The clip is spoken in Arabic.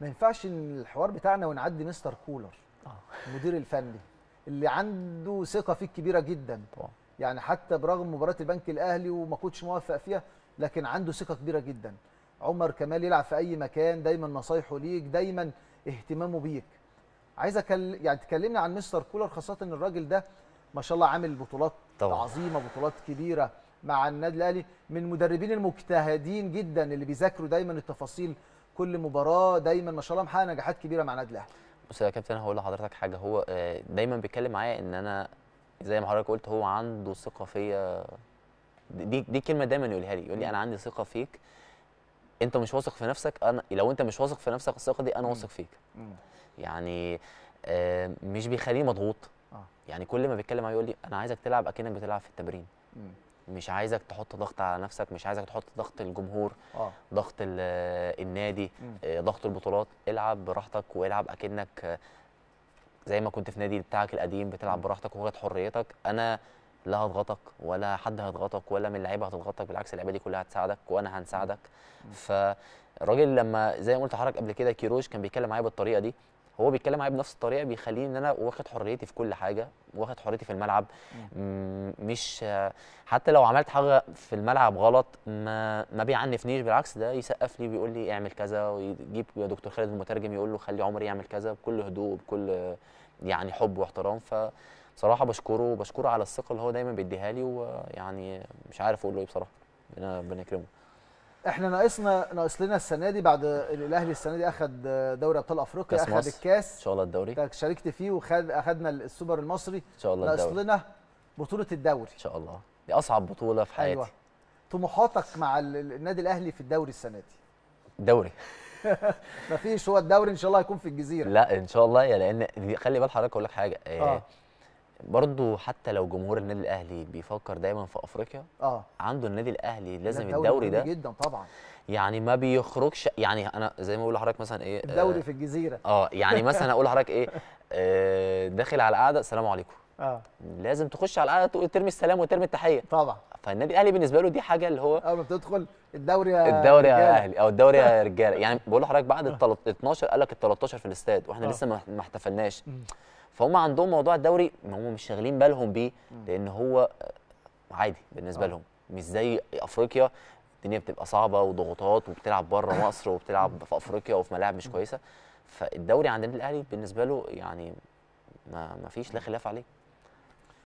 ما ينفعش الحوار بتاعنا ونعدي مستر كولر المدير آه. الفني اللي عنده ثقه فيك كبيره جدا طبعا. يعني حتى برغم مباراه البنك الاهلي وما كنتش موفق فيها لكن عنده ثقه كبيره جدا عمر كمال يلعب في اي مكان دايما نصايحه ليك دايما اهتمامه بيك عايز أكل... يعني تكلمنا عن مستر كولر خاصه ان الراجل ده ما شاء الله عامل بطولات طبعا. عظيمه بطولات كبيره مع النادي الاهلي من المدربين المجتهدين جدا اللي بيذاكروا دايما التفاصيل كل مباراه دايما ما شاء الله محقق نجاحات كبيره مع النادي الاهلي بص يا كابتن هقول لحضرتك حاجه هو آه، دايما بيتكلم معايا ان انا زي ما حضرتك قلت هو عنده ثقه فيا دي دي كلمه دايما يقولها لي يقول لي انا عندي ثقه فيك انت مش واثق في نفسك انا لو انت مش واثق في نفسك الثقه دي انا واثق فيك يعني آه، مش بيخليني مضغوط آه. يعني كل ما بيتكلم معايا يقول لي انا عايزك تلعب اكنك بتلعب في التمرين مش عايزك تحط ضغط على نفسك مش عايزك تحط ضغط الجمهور آه. ضغط آه، النادي مم. آه، ضغط البطولات العب براحتك والعب اكنك آه، زي ما كنت في نادي بتاعك القديم بتلعب براحتك واخد حريتك انا لا هضغطك ولا حد هيضغطك ولا من اللعيبه هتضغطك بالعكس اللعيبه دي كلها هتساعدك وانا هنساعدك فالراجل لما زي ما قلت حضرتك قبل كده كيروش كان بيتكلم معايا بالطريقه دي هو بيتكلم معايا بنفس الطريقه بيخليني ان انا واخد حريتي في كل حاجه واخد حريتي في الملعب مش حتى لو عملت حاجه في الملعب غلط ما ما بيعنفنيش بالعكس ده يسقف لي بيقول لي اعمل كذا ويجيب يا دكتور خالد المترجم يقول له خلي عمر يعمل كذا بكل هدوء وبكل يعني حب واحترام ف بصراحه بشكره وبشكره على الثقه اللي هو دايما بيديها لي ويعني مش عارف اقول له ايه بصراحه ربنا يكرمه احنا ناقصنا ناقص لنا السنه دي بعد الاهلي السنه دي اخد دوري ابطال افريقيا اخد الكاس ان شاء الله الدوري شاركت فيه وخد اخدنا السوبر المصري ان شاء الله ناقص لنا بطوله الدوري ان شاء الله دي اصعب بطوله في أيوة. حياتي أيوة. طموحاتك مع النادي الاهلي في الدوري السنه دي دوري مفيش هو الدوري ان شاء الله هيكون في الجزيره لا ان شاء الله يا يعني لان خلي بال حضرتك اقول لك حاجه آه. آه. برضه حتى لو جمهور النادي الاهلي بيفكر دايما في افريقيا اه عنده النادي الاهلي لازم الدوري ده جدا طبعا يعني ما بيخرجش يعني انا زي ما بقول لحضرتك مثلا ايه الدوري آه في الجزيره اه يعني مثلا اقول لحضرتك ايه آه داخل على القعده السلام عليكم اه لازم تخش على القعده ترمي السلام وترمي التحيه طبعا فالنادي الاهلي بالنسبه له دي حاجه اللي هو اول ما بتدخل الدوري يا الدوري يا اهلي او الدوري يا رجاله يعني بقول لحضرتك بعد آه. ال 12 قال لك ال 13 في الاستاد واحنا أوه. لسه ما احتفلناش فهم عندهم موضوع الدوري ما هم مش شاغلين بالهم بيه لان هو عادي بالنسبه أوه. لهم مش زي افريقيا الدنيا بتبقى صعبه وضغوطات وبتلعب بره آه. مصر وبتلعب في افريقيا وفي ملاعب مش كويسه فالدوري عند النادي الاهلي بالنسبه له يعني ما فيش لا خلاف عليه